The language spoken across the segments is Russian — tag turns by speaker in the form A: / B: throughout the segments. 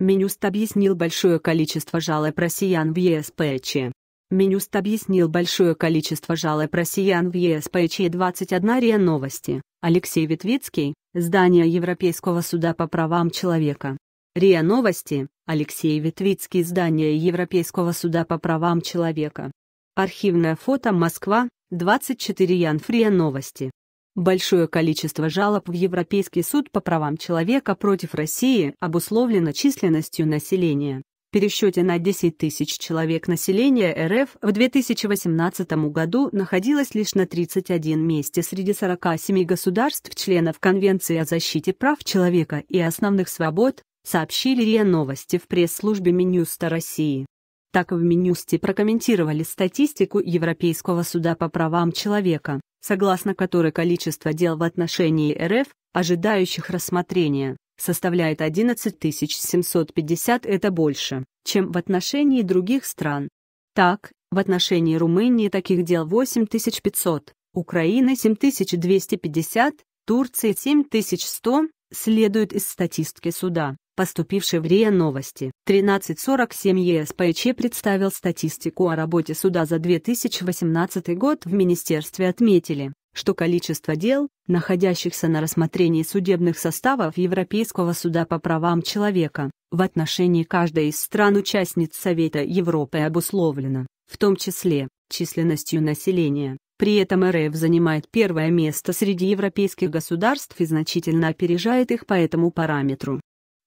A: Менюст объяснил большое количество жалоб россиян в ЕСПЧ. Менюст объяснил большое количество жалоб россиян в ЕСПЧ 21 РИА Новости. Алексей Ветвицкий, здание Европейского суда по правам человека. РИА Новости, Алексей Ветвицкий, здание Европейского суда по правам человека. Архивное фото Москва, 24 Янфрия Новости. Большое количество жалоб в Европейский суд по правам человека против России обусловлено численностью населения. В пересчете на 10 тысяч человек населения РФ в 2018 году находилось лишь на 31 месте среди 47 государств-членов Конвенции о защите прав человека и основных свобод, сообщили РИА Новости в пресс-службе Минюста России. Так в Минюсте прокомментировали статистику Европейского суда по правам человека, согласно которой количество дел в отношении РФ, ожидающих рассмотрения, составляет 11 750, это больше, чем в отношении других стран. Так, в отношении Румынии таких дел 8500, Украины 7250, Турции 7100, следует из статистики суда поступившей в РИА Новости. 13.47 ЕСПЧ представил статистику о работе суда за 2018 год. В министерстве отметили, что количество дел, находящихся на рассмотрении судебных составов Европейского суда по правам человека, в отношении каждой из стран-участниц Совета Европы обусловлено, в том числе, численностью населения. При этом РФ занимает первое место среди европейских государств и значительно опережает их по этому параметру.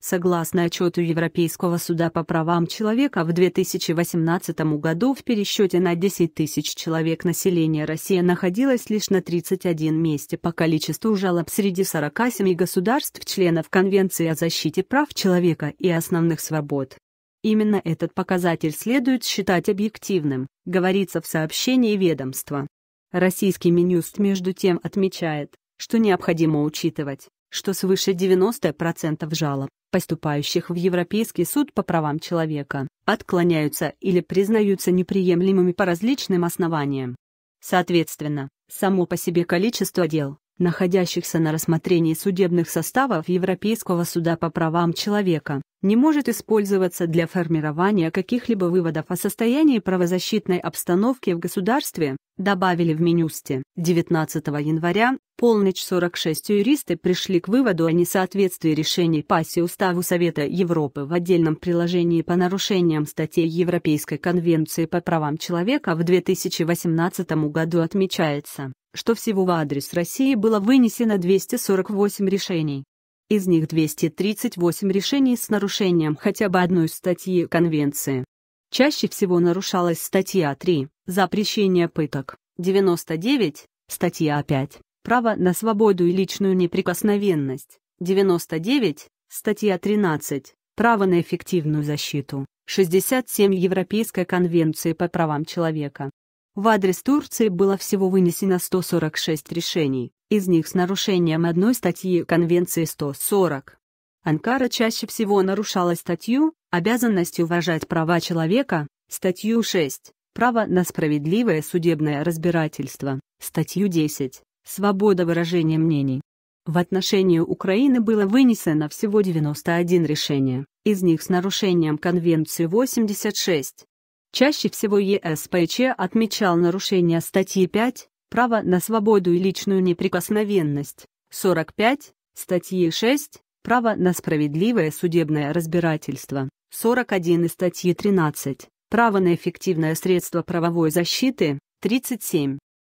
A: Согласно отчету Европейского суда по правам человека, в 2018 году в пересчете на 10 тысяч человек населения Россия находилась лишь на 31 месте по количеству жалоб среди 47 государств-членов Конвенции о защите прав человека и основных свобод. Именно этот показатель следует считать объективным, говорится в сообщении ведомства. Российский Минюст между тем отмечает, что необходимо учитывать что свыше 90% жалоб, поступающих в Европейский суд по правам человека, отклоняются или признаются неприемлемыми по различным основаниям. Соответственно, само по себе количество дел, находящихся на рассмотрении судебных составов Европейского суда по правам человека, не может использоваться для формирования каких-либо выводов о а состоянии правозащитной обстановки в государстве, добавили в Минюсте. 19 января, полночь 46 юристы пришли к выводу о несоответствии решений ПАСИ Уставу Совета Европы в отдельном приложении по нарушениям статей Европейской конвенции по правам человека в 2018 году отмечается, что всего в адрес России было вынесено 248 решений из них 238 решений с нарушением хотя бы одной статьи Конвенции. Чаще всего нарушалась статья 3 а «Запрещение пыток», 99 статья 5 а «Право на свободу и личную неприкосновенность», 99 статья 13 «Право на эффективную защиту», 67 Европейской конвенции по правам человека. В адрес Турции было всего вынесено 146 решений, из них с нарушением одной статьи Конвенции 140. Анкара чаще всего нарушала статью «Обязанность уважать права человека», статью 6 «Право на справедливое судебное разбирательство», статью 10 «Свобода выражения мнений». В отношении Украины было вынесено всего 91 решение, из них с нарушением Конвенции 86, Чаще всего ЕСПЧ отмечал нарушение статьи 5 «Право на свободу и личную неприкосновенность», 45 статьи 6 «Право на справедливое судебное разбирательство», 41 и статьи 13 «Право на эффективное средство правовой защиты», 37